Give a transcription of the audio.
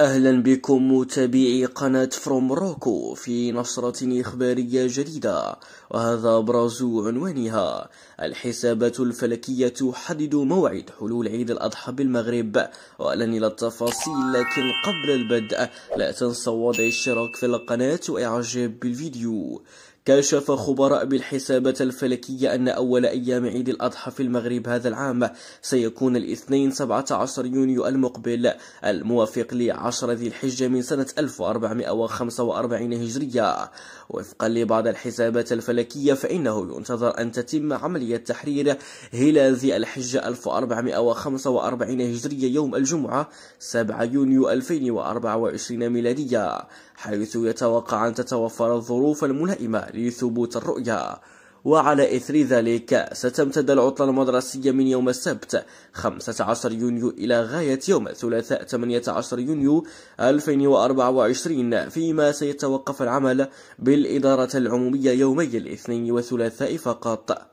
أهلا بكم متابعي قناة فروم روكو في نشرة إخبارية جديدة وهذا أبرز عنوانها الحسابات الفلكية تحدد موعد حلول عيد الأضحى بالمغرب ولن إلى التفاصيل لكن قبل البدء لا تنسوا وضع الاشتراك في القناة وإعجاب بالفيديو كشف خبراء بالحسابات الفلكية أن أول أيام عيد الأضحى في المغرب هذا العام سيكون الاثنين 17 يونيو المقبل الموافق لعشر ذي الحجة من سنة 1445 هجرية وفقا لبعض الحسابات الفلكية فإنه ينتظر أن تتم عملية تحرير هلال ذي الحجة 1445 هجرية يوم الجمعة 7 يونيو 2024 ميلادية حيث يتوقع أن تتوفر الظروف الملائمة لثبوت الرؤية وعلى إثر ذلك ستمتد العطلة المدرسية من يوم السبت 15 يونيو إلى غاية يوم الثلاثاء 18 يونيو 2024 فيما سيتوقف العمل بالإدارة العمومية يومي الاثنين والثلاثاء فقط